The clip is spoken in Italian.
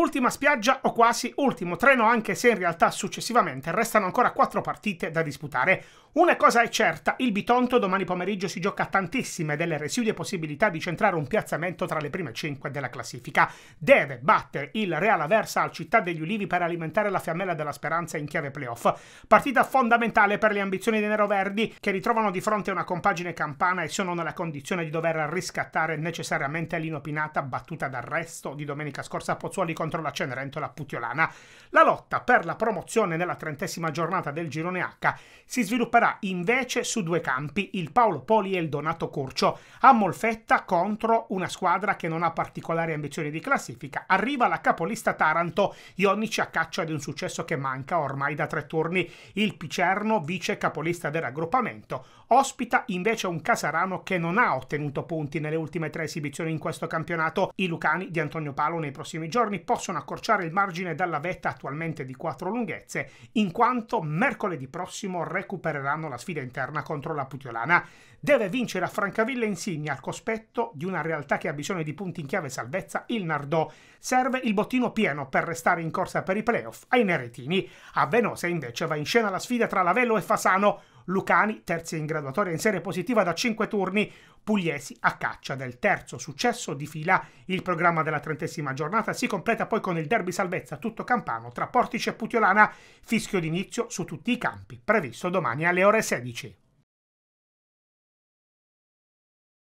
Ultima spiaggia o quasi ultimo treno anche se in realtà successivamente restano ancora quattro partite da disputare. Una cosa è certa, il Bitonto domani pomeriggio si gioca tantissime delle residue possibilità di centrare un piazzamento tra le prime cinque della classifica. Deve battere il Real Aversa al Città degli Ulivi per alimentare la fiammella della speranza in chiave playoff. Partita fondamentale per le ambizioni dei neroverdi che ritrovano di fronte una compagine campana e sono nella condizione di dover riscattare necessariamente l'inopinata battuta d'arresto di domenica scorsa a Pozzuoli contro contro la Cenerentola Putiolana. La lotta per la promozione nella trentesima giornata del girone H si svilupperà invece su due campi, il Paolo Poli e il Donato Curcio, a Molfetta contro una squadra che non ha particolari ambizioni di classifica. Arriva la capolista Taranto, Ionici a caccia di un successo che manca ormai da tre turni. Il Picerno, vice capolista del raggruppamento, ospita invece un Casarano che non ha ottenuto punti nelle ultime tre esibizioni in questo campionato. I Lucani di Antonio Palo nei prossimi giorni possono accorciare il margine dalla vetta attualmente di 4 lunghezze, in quanto mercoledì prossimo recupereranno la sfida interna contro la Putiolana. Deve vincere a Francavilla Insigne al cospetto di una realtà che ha bisogno di punti in chiave salvezza, il Nardò. Serve il bottino pieno per restare in corsa per i playoff ai Neretini. A Venosa invece va in scena la sfida tra Lavello e Fasano, Lucani, terzi in graduatoria in serie positiva da 5 turni, Pugliesi a caccia del terzo successo di fila. Il programma della trentesima giornata si completa poi con il derby salvezza tutto campano tra Portici e Putiolana, fischio d'inizio su tutti i campi, previsto domani alle ore 16.